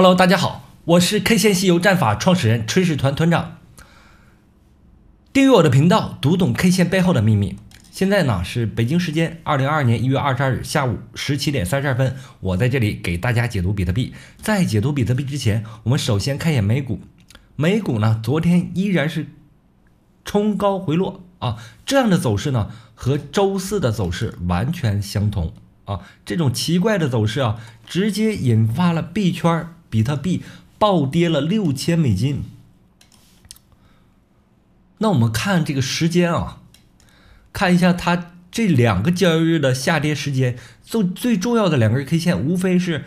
Hello，大家好，我是 K 线西游战法创始人炊事团团长。订阅我的频道，读懂 K 线背后的秘密。现在呢是北京时间二零二二年一月二十二日下午十七点三十二分，我在这里给大家解读比特币。在解读比特币之前，我们首先看一眼美股。美股呢，昨天依然是冲高回落啊，这样的走势呢和周四的走势完全相同啊，这种奇怪的走势啊，直接引发了币圈儿。比特币暴跌了六千美金，那我们看这个时间啊，看一下它这两个交易日的下跌时间，最最重要的两根 K 线，无非是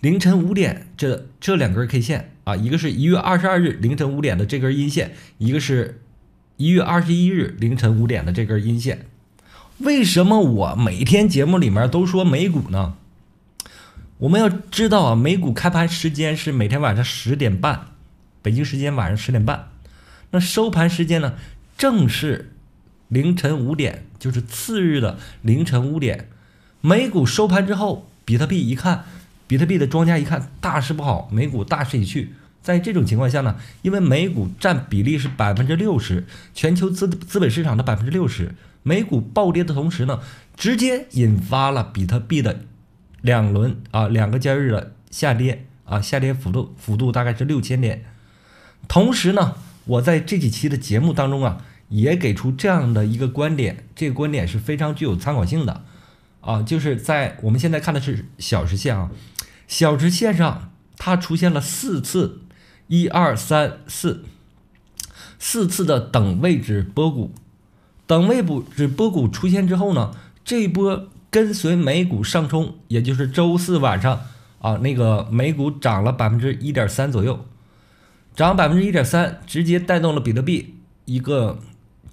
凌晨五点这这两根 K 线啊，一个是一月二十二日凌晨五点的这根阴线，一个是一月二十一日凌晨五点的这根阴线。为什么我每天节目里面都说美股呢？我们要知道啊，美股开盘时间是每天晚上十点半，北京时间晚上十点半。那收盘时间呢，正是凌晨五点，就是次日的凌晨五点。美股收盘之后，比特币一看，比特币的庄家一看，大事不好，美股大势已去。在这种情况下呢，因为美股占比例是百分之六十，全球资资本市场的百分之六十，美股暴跌的同时呢，直接引发了比特币的。两轮啊，两个交易日的下跌啊，下跌幅度幅度大概是六千点。同时呢，我在这几期的节目当中啊，也给出这样的一个观点，这个观点是非常具有参考性的啊。就是在我们现在看的是小时线啊，小时线上它出现了四次，一二三四四次的等位置波谷，等位补止波谷出现之后呢，这一波。跟随美股上冲，也就是周四晚上啊，那个美股涨了百分之一点三左右，涨百分之一点三，直接带动了比特币一个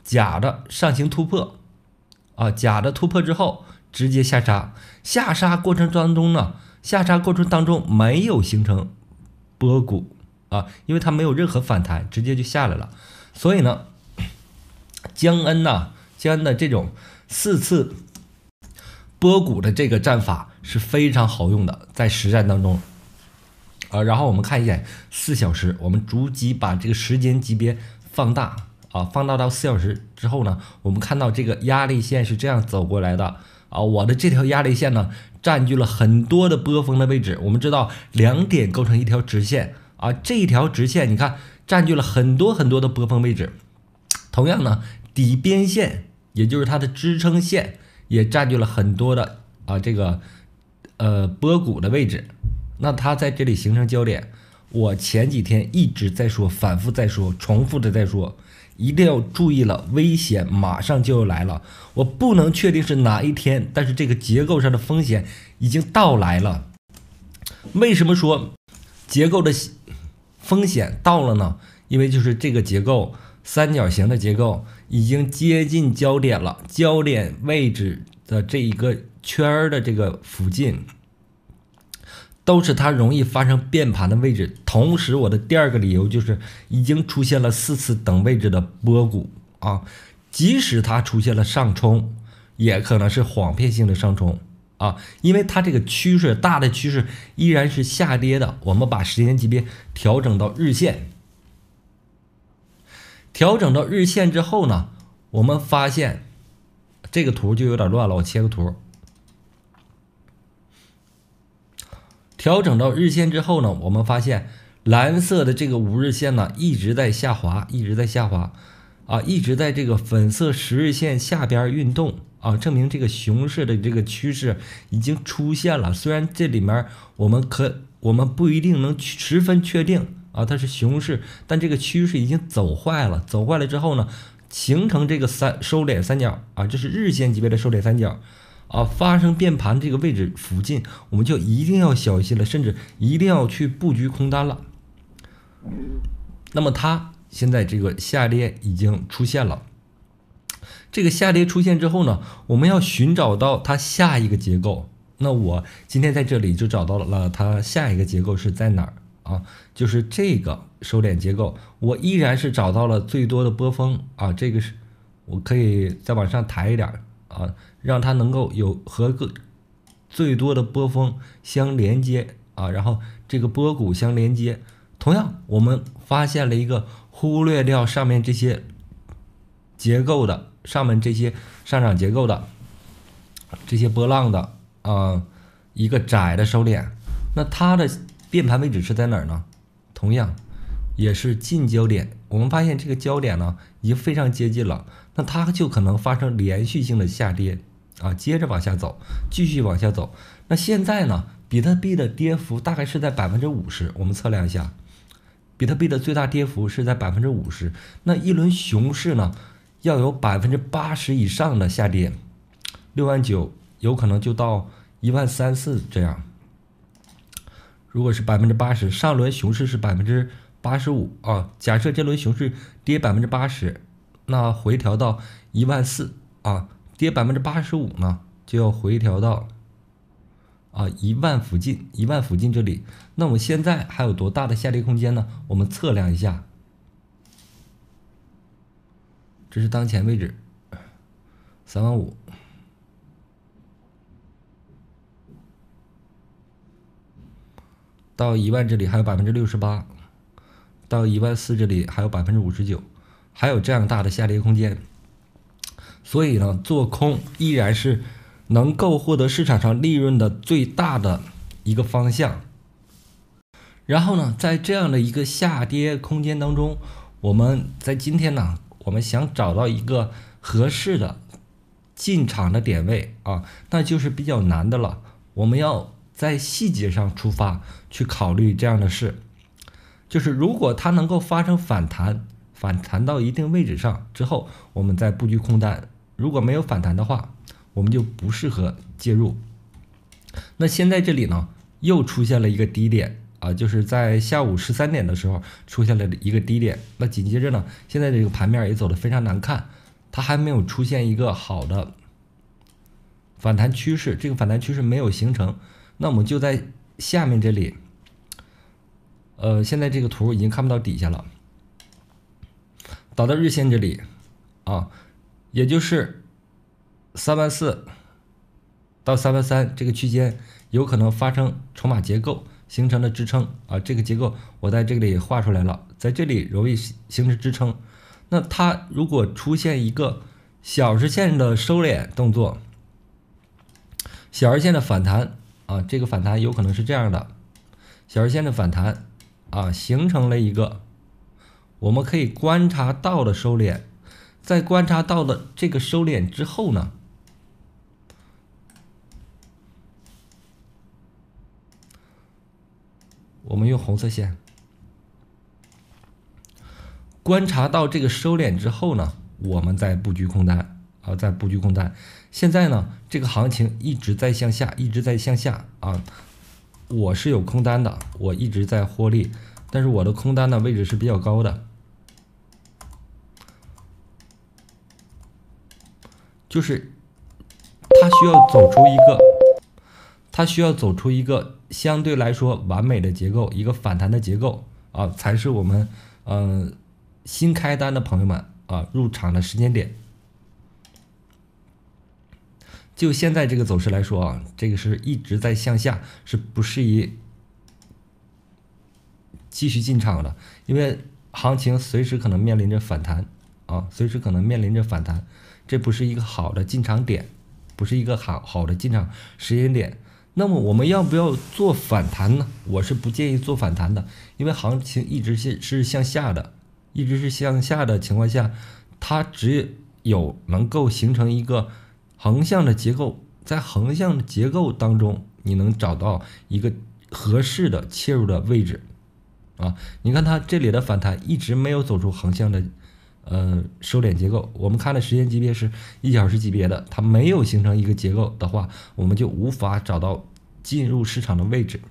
假的上行突破，啊，假的突破之后直接下杀，下杀过程当中呢，下杀过程当中没有形成波谷啊，因为它没有任何反弹，直接就下来了，所以呢，江恩呐，江恩的这种四次。波谷的这个战法是非常好用的，在实战当中，呃，然后我们看一眼四小时，我们逐级把这个时间级别放大啊，放大到四小时之后呢，我们看到这个压力线是这样走过来的啊，我的这条压力线呢，占据了很多的波峰的位置。我们知道两点构成一条直线啊，这条直线你看占据了很多很多的波峰位置。同样呢，底边线也就是它的支撑线。也占据了很多的啊，这个呃波谷的位置，那它在这里形成焦点。我前几天一直在说，反复在说，重复的在说，一定要注意了，危险马上就要来了。我不能确定是哪一天，但是这个结构上的风险已经到来了。为什么说结构的风险到了呢？因为就是这个结构三角形的结构。已经接近焦点了，焦点位置的这一个圈儿的这个附近，都是它容易发生变盘的位置。同时，我的第二个理由就是，已经出现了四次等位置的波谷啊，即使它出现了上冲，也可能是晃片性的上冲啊，因为它这个趋势大的趋势依然是下跌的。我们把时间级别调整到日线。调整到日线之后呢，我们发现这个图就有点乱了。我切个图。调整到日线之后呢，我们发现蓝色的这个五日线呢一直在下滑，一直在下滑，啊，一直在这个粉色十日线下边运动啊，证明这个熊市的这个趋势已经出现了。虽然这里面我们可我们不一定能十分确定。啊，它是熊市，但这个趋势已经走坏了。走坏了之后呢，形成这个三收敛三角啊，这是日线级别的收敛三角啊。发生变盘这个位置附近，我们就一定要小心了，甚至一定要去布局空单了。那么它现在这个下跌已经出现了，这个下跌出现之后呢，我们要寻找到它下一个结构。那我今天在这里就找到了它下一个结构是在哪儿。啊，就是这个收敛结构，我依然是找到了最多的波峰啊。这个是我可以再往上抬一点啊，让它能够有和个最多的波峰相连接啊，然后这个波谷相连接。同样，我们发现了一个忽略掉上面这些结构的，上面这些上涨结构的这些波浪的啊，一个窄的收敛。那它的。变盘位置是在哪儿呢？同样也是近焦点。我们发现这个焦点呢，已经非常接近了。那它就可能发生连续性的下跌啊，接着往下走，继续往下走。那现在呢，比特币的跌幅大概是在百分之五十。我们测量一下，比特币的最大跌幅是在百分之五十。那一轮熊市呢，要有百分之八十以上的下跌，六万九有可能就到一万三四这样。如果是百分之八十，上轮熊市是百分之八十五啊。假设这轮熊市跌百分之八十，那回调到一万四啊，跌百分之八十五呢，就要回调到啊一万附近，一万附近这里。那我们现在还有多大的下跌空间呢？我们测量一下，这是当前位置，三万五。到一万这里还有百分之六十八，到一万四这里还有百分之五十九，还有这样大的下跌空间，所以呢，做空依然是能够获得市场上利润的最大的一个方向。然后呢，在这样的一个下跌空间当中，我们在今天呢，我们想找到一个合适的进场的点位啊，那就是比较难的了。我们要。在细节上出发去考虑这样的事，就是如果它能够发生反弹，反弹到一定位置上之后，我们再布局空单；如果没有反弹的话，我们就不适合介入。那现在这里呢，又出现了一个低点啊，就是在下午十三点的时候出现了一个低点。那紧接着呢，现在这个盘面也走得非常难看，它还没有出现一个好的反弹趋势，这个反弹趋势没有形成。那我们就在下面这里，呃，现在这个图已经看不到底下了，打到日线这里，啊，也就是三万四到三万三这个区间，有可能发生筹码结构形成的支撑啊。这个结构我在这里画出来了，在这里容易形成支撑。那它如果出现一个小时线的收敛动作，小时线的反弹。啊，这个反弹有可能是这样的，小时线的反弹啊，形成了一个我们可以观察到的收敛。在观察到的这个收敛之后呢，我们用红色线观察到这个收敛之后呢，我们再布局空单啊，再布局空单。现在呢，这个行情一直在向下，一直在向下啊！我是有空单的，我一直在获利，但是我的空单的位置是比较高的，就是它需要走出一个，它需要走出一个相对来说完美的结构，一个反弹的结构啊，才是我们呃新开单的朋友们啊入场的时间点。就现在这个走势来说啊，这个是一直在向下，是不适宜继续进场的，因为行情随时可能面临着反弹啊，随时可能面临着反弹，这不是一个好的进场点，不是一个好好的进场时间点。那么我们要不要做反弹呢？我是不建议做反弹的，因为行情一直是是向下的，一直是向下的情况下，它只有能够形成一个。横向的结构，在横向的结构当中，你能找到一个合适的切入的位置啊？你看它这里的反弹一直没有走出横向的呃收敛结构。我们看的时间级别是一小时级别的，它没有形成一个结构的话，我们就无法找到进入市场的位置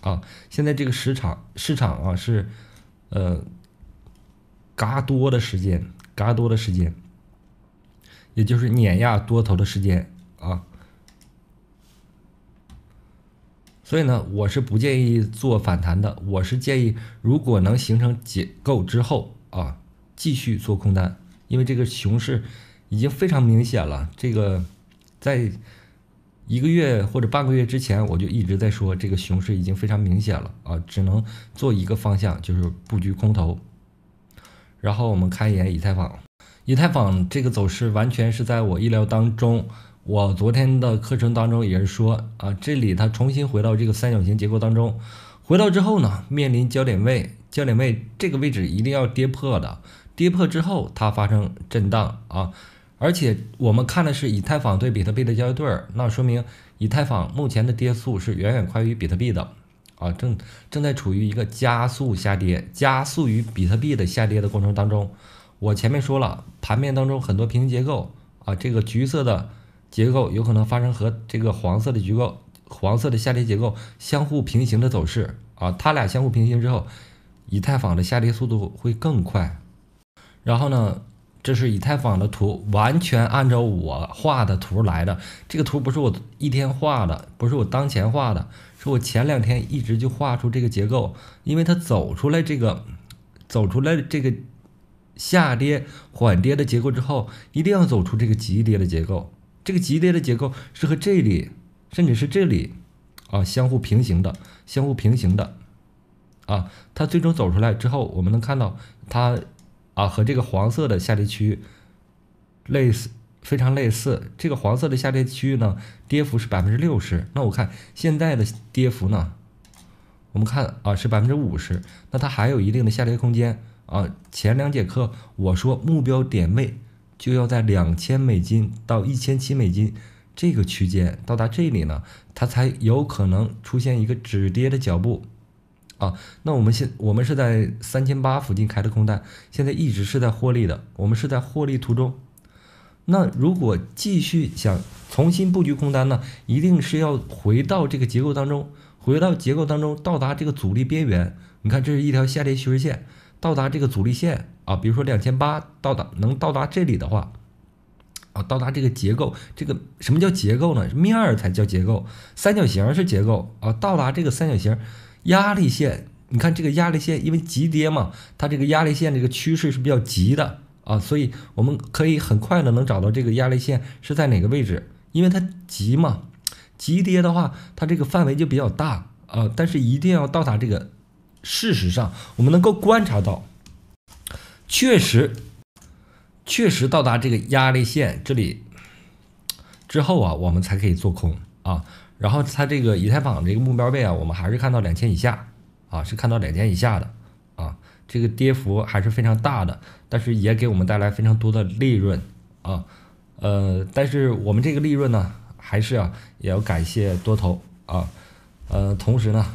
啊。现在这个市场市场啊是呃嘎多的时间，嘎多的时间。也就是碾压多头的时间啊，所以呢，我是不建议做反弹的。我是建议，如果能形成结构之后啊，继续做空单，因为这个熊市已经非常明显了。这个在一个月或者半个月之前，我就一直在说，这个熊市已经非常明显了啊，只能做一个方向，就是布局空头。然后我们看一眼以太坊。以太坊这个走势完全是在我意料当中。我昨天的课程当中也是说，啊，这里它重新回到这个三角形结构当中，回到之后呢，面临焦点位，焦点位这个位置一定要跌破的，跌破之后它发生震荡啊。而且我们看的是以太坊对比特币的交易对儿，那说明以太坊目前的跌速是远远快于比特币的，啊，正正在处于一个加速下跌、加速于比特币的下跌的过程当中。我前面说了，盘面当中很多平行结构啊，这个橘色的结构有可能发生和这个黄色的结构、黄色的下跌结构相互平行的走势啊，它俩相互平行之后，以太坊的下跌速度会更快。然后呢，这是以太坊的图，完全按照我画的图来的。这个图不是我一天画的，不是我当前画的，是我前两天一直就画出这个结构，因为它走出来这个，走出来这个。下跌缓跌的结构之后，一定要走出这个急跌的结构。这个急跌的结构是和这里，甚至是这里，啊，相互平行的，相互平行的，啊，它最终走出来之后，我们能看到它，啊，和这个黄色的下跌区域类似，非常类似。这个黄色的下跌区域呢，跌幅是百分之六十。那我看现在的跌幅呢，我们看啊，是百分之五十。那它还有一定的下跌空间。啊，前两节课我说目标点位就要在两千美金到一千七美金这个区间到达这里呢，它才有可能出现一个止跌的脚步啊。那我们现我们是在三千八附近开的空单，现在一直是在获利的，我们是在获利途中。那如果继续想重新布局空单呢，一定是要回到这个结构当中，回到结构当中到达这个阻力边缘。你看，这是一条下跌趋势线。到达这个阻力线啊，比如说两千八到达能到达这里的话，啊，到达这个结构，这个什么叫结构呢？面儿才叫结构，三角形是结构啊。到达这个三角形压力线，你看这个压力线，因为急跌嘛，它这个压力线这个趋势是比较急的啊，所以我们可以很快的能找到这个压力线是在哪个位置，因为它急嘛，急跌的话，它这个范围就比较大啊，但是一定要到达这个。事实上，我们能够观察到，确实，确实到达这个压力线这里之后啊，我们才可以做空啊。然后，它这个以太坊这个目标位啊，我们还是看到两千以下啊，是看到两千以下的啊。这个跌幅还是非常大的，但是也给我们带来非常多的利润啊。呃，但是我们这个利润呢，还是啊，也要感谢多头啊。呃，同时呢。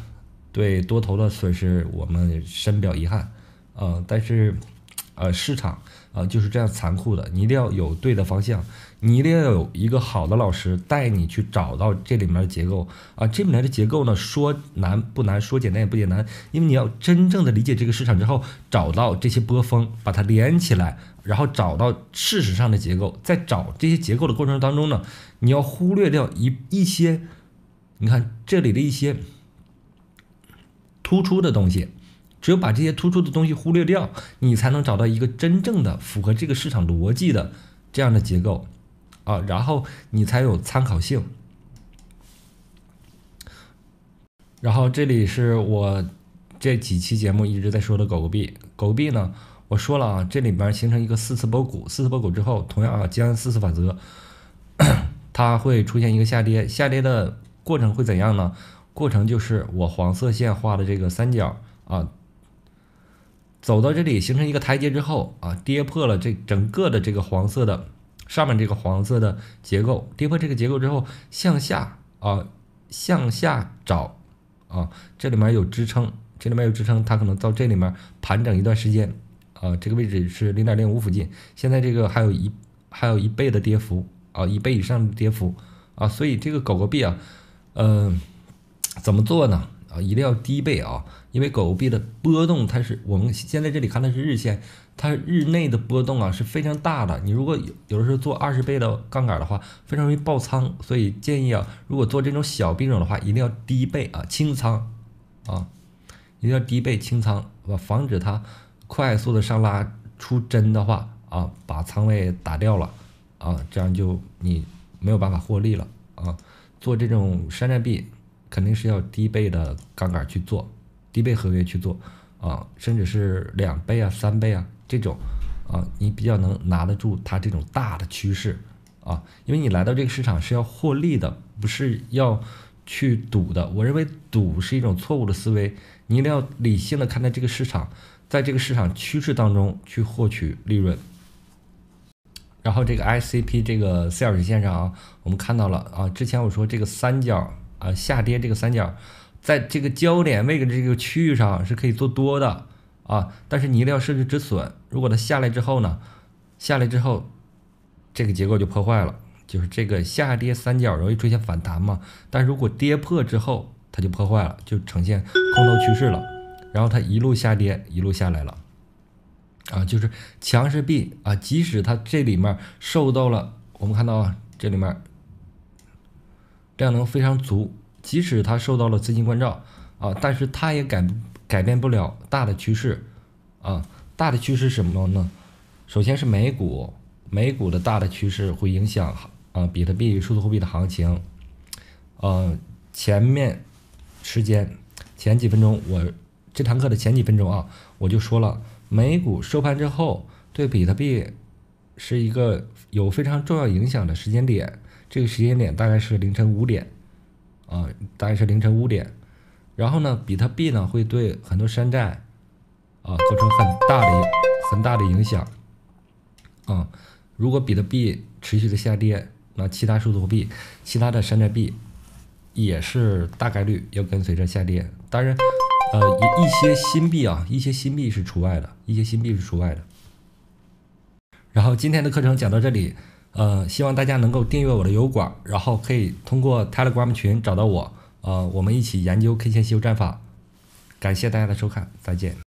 对多头的损失，我们深表遗憾，呃，但是，呃，市场啊就是这样残酷的，你一定要有对的方向，你一定要有一个好的老师带你去找到这里面的结构啊，这里面的结构呢，说难不难，说简单也不简单，因为你要真正的理解这个市场之后，找到这些波峰，把它连起来，然后找到事实上的结构，在找这些结构的过程当中呢，你要忽略掉一一些，你看这里的一些。突出的东西，只有把这些突出的东西忽略掉，你才能找到一个真正的符合这个市场逻辑的这样的结构啊，然后你才有参考性。然后这里是我这几期节目一直在说的狗狗币，狗狗币呢，我说了啊，这里边形成一个四次波谷，四次波谷之后，同样啊，将四次法则，它会出现一个下跌，下跌的过程会怎样呢？过程就是我黄色线画的这个三角啊，走到这里形成一个台阶之后啊，跌破了这整个的这个黄色的上面这个黄色的结构，跌破这个结构之后向下啊向下找啊，这里面有支撑，这里面有支撑，它可能到这里面盘整一段时间啊，这个位置是零点零五附近，现在这个还有一还有一倍的跌幅啊，一倍以上的跌幅啊，所以这个狗狗币啊，嗯。怎么做呢？啊，一定要低倍啊，因为狗狗币的波动，它是我们现在这里看的是日线，它日内的波动啊是非常大的。你如果有的时候做二十倍的杠杆的话，非常容易爆仓，所以建议啊，如果做这种小币种的话，一定要低倍啊清仓啊，一定要低倍清仓，防止它快速的上拉出针的话啊，把仓位打掉了啊，这样就你没有办法获利了啊。做这种山寨币。肯定是要低倍的杠杆去做，低倍合约去做啊，甚至是两倍啊、三倍啊这种啊，你比较能拿得住它这种大的趋势啊，因为你来到这个市场是要获利的，不是要去赌的。我认为赌是一种错误的思维，你一定要理性的看待这个市场，在这个市场趋势当中去获取利润。然后这个 ICP 这个 l 二水线上啊，我们看到了啊，之前我说这个三角。啊，下跌这个三角，在这个焦点位的这个区域上是可以做多的啊，但是你一定要设置止损。如果它下来之后呢，下来之后，这个结构就破坏了，就是这个下跌三角容易出现反弹嘛，但如果跌破之后，它就破坏了，就呈现空头趋势了，然后它一路下跌，一路下来了，啊，就是强势币啊，即使它这里面受到了，我们看到啊，这里面。量能非常足，即使它受到了资金关照啊，但是它也改改变不了大的趋势啊。大的趋势什么呢？首先是美股，美股的大的趋势会影响啊比特币数字货币的行情。呃，前面时间前几分钟，我这堂课的前几分钟啊，我就说了，美股收盘之后对比特币是一个有非常重要影响的时间点。这个时间点大概是凌晨五点，啊，大概是凌晨五点，然后呢，比特币呢会对很多山寨啊构成很大的、很大的影响，啊，如果比特币持续的下跌，那其他数字货币、其他的山寨币也是大概率要跟随着下跌。当然，呃，一些新币啊，一些新币是除外的，一些新币是除外的。然后今天的课程讲到这里。呃，希望大家能够订阅我的油管，然后可以通过 Telegram 群找到我，呃，我们一起研究 K 线吸游战法。感谢大家的收看，再见。